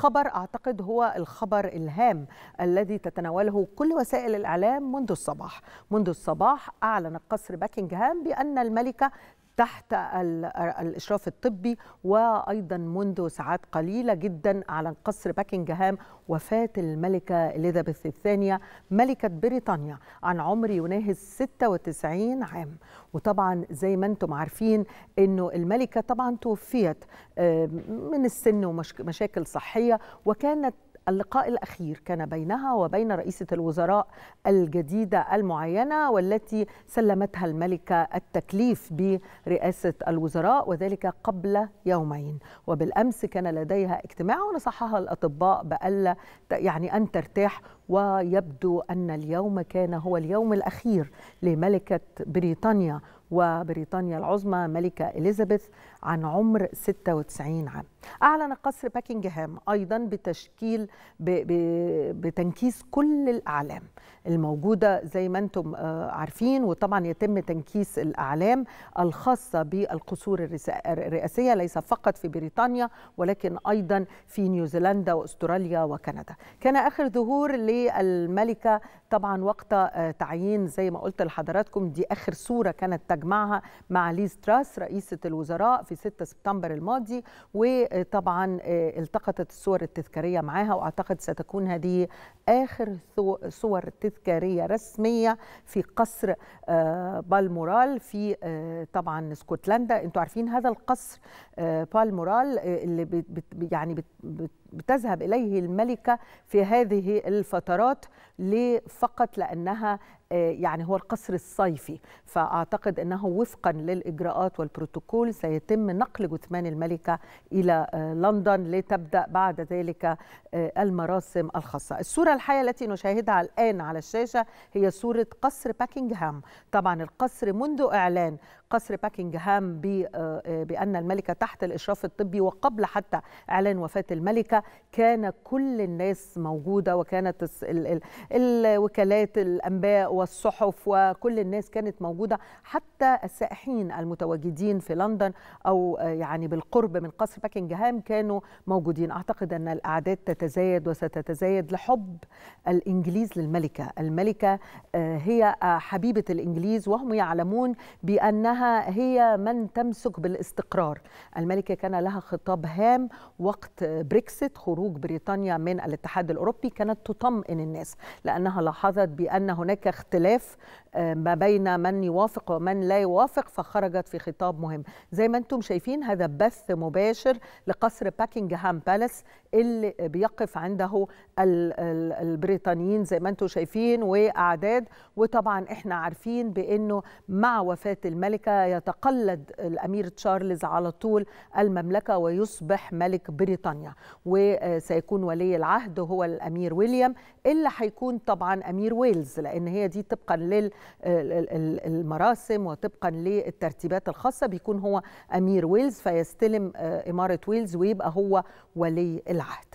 خبر اعتقد هو الخبر الهام الذي تتناوله كل وسائل الاعلام منذ الصباح منذ الصباح اعلن قصر باكنغهام بان الملكه تحت الإشراف الطبي وأيضا منذ ساعات قليلة جدا على قصر باكنجهام وفاة الملكة إليزابيث الثانية ملكة بريطانيا عن عمر يناهز 96 عام وطبعا زي ما انتم عارفين انه الملكة طبعا توفيت آه، من السن ومشاكل صحية وكانت اللقاء الأخير كان بينها وبين رئيسة الوزراء الجديدة المعينة والتي سلمتها الملكة التكليف برئاسة الوزراء وذلك قبل يومين وبالأمس كان لديها اجتماع ونصحها الأطباء بألا يعني أن ترتاح ويبدو أن اليوم كان هو اليوم الأخير لملكة بريطانيا وبريطانيا العظمى ملكة إليزابيث عن عمر 96 عام أعلن قصر باكنجهام أيضا بتشكيل بتنكيس كل الأعلام الموجودة زي ما أنتم آه، عارفين وطبعا يتم تنكيس الأعلام الخاصة بالقصور الرئاسية ليس فقط في بريطانيا ولكن أيضا في نيوزيلندا وأستراليا وكندا كان آخر ظهور للملكة طبعا وقت آه، تعيين زي ما قلت لحضراتكم دي آخر صورة كانت أجمعها مع ليز تراس رئيسة الوزراء في 6 سبتمبر الماضي وطبعا آه، التقطت الصور التذكارية معاها وأعتقد ستكون هذه آخر صور تذكارية رسمية في قصر آه، بالمورال في آه، طبعا اسكتلندا انتوا عارفين هذا القصر بالمورال اللي بت يعني بت بتذهب إليه الملكة في هذه الفترات فقط لأنها آه، يعني هو القصر الصيفي فأعتقد أنه وفقا للإجراءات والبروتوكول سيتم نقل جثمان الملكة إلى آه، لندن لتبدأ بعد ذلك آه، المراسم الخاصة الصورة الحية التي نشاهدها الآن على الشاشة هي صورة قصر باكنغهام طبعا القصر منذ إعلان قصر باكنجهام آه، آه، بأن الملكة تحت الإشراف الطبي وقبل حتى إعلان وفاة الملكة كان كل الناس موجودة وكانت الوكالات الأنباء والصحف وكل الناس كانت موجودة حتى السائحين المتواجدين في لندن أو آه، يعني بالقرب من قصر باكنجهام كانوا موجودين أعتقد أن الأعداد تتزايد وستتزايد لحب الإنجليز للملكة الملكة هي حبيبة الإنجليز وهم يعلمون بأنها انها هي من تمسك بالاستقرار الملكه كان لها خطاب هام وقت بريكسيت خروج بريطانيا من الاتحاد الاوروبي كانت تطمئن الناس لانها لاحظت بان هناك اختلاف آه، ما بين من يوافق ومن لا يوافق فخرجت في خطاب مهم زي ما انتم شايفين هذا بث مباشر لقصر باكنجهام بالاس اللي بيقف عنده البريطانيين زي ما انتم شايفين واعداد وطبعا احنا عارفين بانه مع وفاه الملكه يتقلد الامير تشارلز على طول المملكه ويصبح ملك بريطانيا وسيكون ولي العهد هو الامير ويليام اللي هيكون طبعا امير ويلز لان هي دي طبقا لل المراسم وطبقا للترتيبات الخاصه بيكون هو امير ويلز فيستلم آه، اماره ويلز ويبقى هو ولي العهد